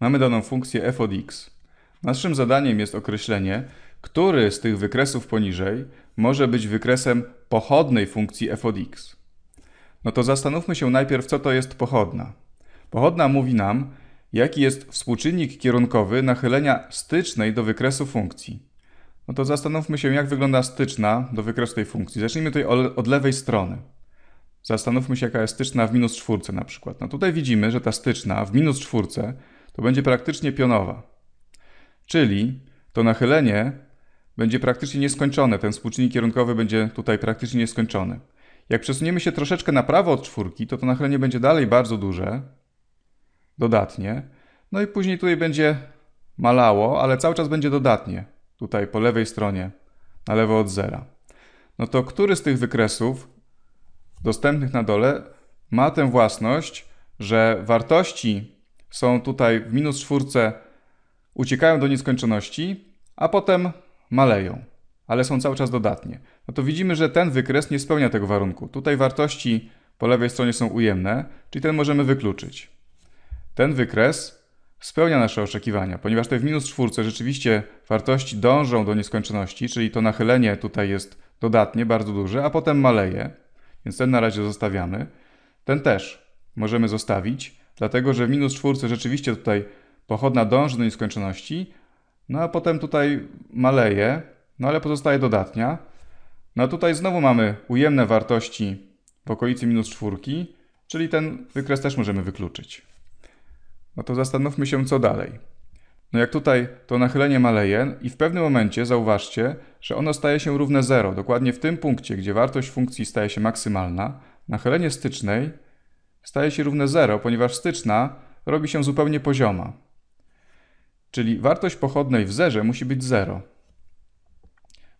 Mamy daną funkcję f od x. Naszym zadaniem jest określenie, który z tych wykresów poniżej może być wykresem pochodnej funkcji f od x. No to zastanówmy się najpierw, co to jest pochodna. Pochodna mówi nam, jaki jest współczynnik kierunkowy nachylenia stycznej do wykresu funkcji. No to zastanówmy się, jak wygląda styczna do wykresu tej funkcji. Zacznijmy tutaj od lewej strony. Zastanówmy się, jaka jest styczna w minus czwórce na przykład. No tutaj widzimy, że ta styczna w minus czwórce to będzie praktycznie pionowa. Czyli to nachylenie będzie praktycznie nieskończone. Ten współczynnik kierunkowy będzie tutaj praktycznie nieskończony. Jak przesuniemy się troszeczkę na prawo od czwórki, to to nachylenie będzie dalej bardzo duże, dodatnie. No i później tutaj będzie malało, ale cały czas będzie dodatnie. Tutaj po lewej stronie, na lewo od zera. No to który z tych wykresów dostępnych na dole ma tę własność, że wartości są tutaj w minus czwórce, uciekają do nieskończoności, a potem maleją, ale są cały czas dodatnie. No to widzimy, że ten wykres nie spełnia tego warunku. Tutaj wartości po lewej stronie są ujemne, czyli ten możemy wykluczyć. Ten wykres spełnia nasze oczekiwania, ponieważ tutaj w minus czwórce rzeczywiście wartości dążą do nieskończoności, czyli to nachylenie tutaj jest dodatnie, bardzo duże, a potem maleje, więc ten na razie zostawiamy. Ten też możemy zostawić, Dlatego, że w minus czwórce rzeczywiście tutaj pochodna dąży do nieskończoności, no a potem tutaj maleje, no ale pozostaje dodatnia. No a tutaj znowu mamy ujemne wartości w okolicy minus czwórki, czyli ten wykres też możemy wykluczyć. No to zastanówmy się, co dalej. No jak tutaj to nachylenie maleje i w pewnym momencie zauważcie, że ono staje się równe 0, dokładnie w tym punkcie, gdzie wartość funkcji staje się maksymalna, nachylenie stycznej staje się równe 0, ponieważ styczna robi się zupełnie pozioma. Czyli wartość pochodnej w zerze musi być 0.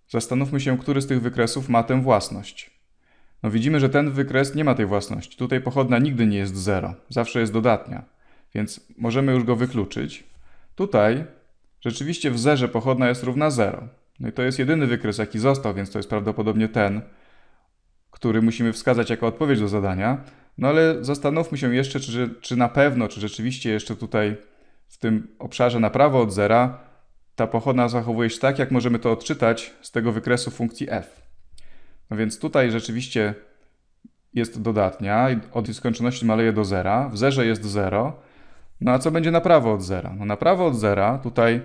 Zastanówmy się, który z tych wykresów ma tę własność. No widzimy, że ten wykres nie ma tej własności. Tutaj pochodna nigdy nie jest 0, zawsze jest dodatnia, więc możemy już go wykluczyć. Tutaj rzeczywiście w zerze pochodna jest równa 0. No i to jest jedyny wykres, jaki został, więc to jest prawdopodobnie ten, który musimy wskazać jako odpowiedź do zadania, no ale zastanówmy się jeszcze, czy, czy na pewno, czy rzeczywiście jeszcze tutaj w tym obszarze na prawo od zera ta pochodna zachowuje się tak, jak możemy to odczytać z tego wykresu funkcji f. No więc tutaj rzeczywiście jest dodatnia, od nieskończoności maleje do zera, w zerze jest 0, no a co będzie na prawo od zera? No na prawo od zera tutaj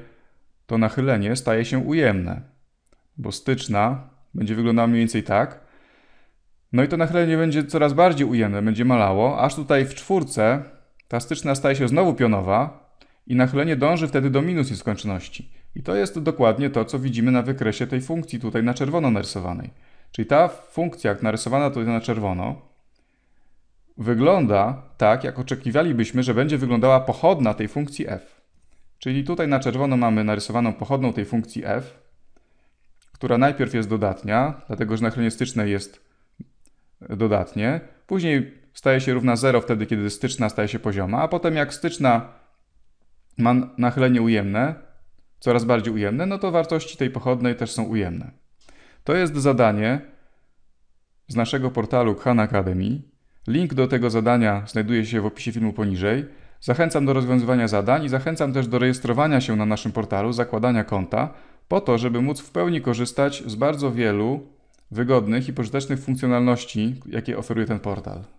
to nachylenie staje się ujemne, bo styczna będzie wyglądała mniej więcej tak, no i to nachylenie będzie coraz bardziej ujemne, będzie malało, aż tutaj w czwórce ta styczna staje się znowu pionowa i nachylenie dąży wtedy do minus nieskończoności. I to jest dokładnie to, co widzimy na wykresie tej funkcji tutaj na czerwono narysowanej. Czyli ta funkcja jak narysowana tutaj na czerwono wygląda tak, jak oczekiwalibyśmy, że będzie wyglądała pochodna tej funkcji f. Czyli tutaj na czerwono mamy narysowaną pochodną tej funkcji f, która najpierw jest dodatnia, dlatego że nachylenie styczne jest dodatnie. Później staje się równa 0 wtedy, kiedy styczna staje się pozioma, a potem jak styczna ma nachylenie ujemne, coraz bardziej ujemne, no to wartości tej pochodnej też są ujemne. To jest zadanie z naszego portalu Khan Academy. Link do tego zadania znajduje się w opisie filmu poniżej. Zachęcam do rozwiązywania zadań i zachęcam też do rejestrowania się na naszym portalu, zakładania konta, po to, żeby móc w pełni korzystać z bardzo wielu wygodnych i pożytecznych funkcjonalności, jakie oferuje ten portal.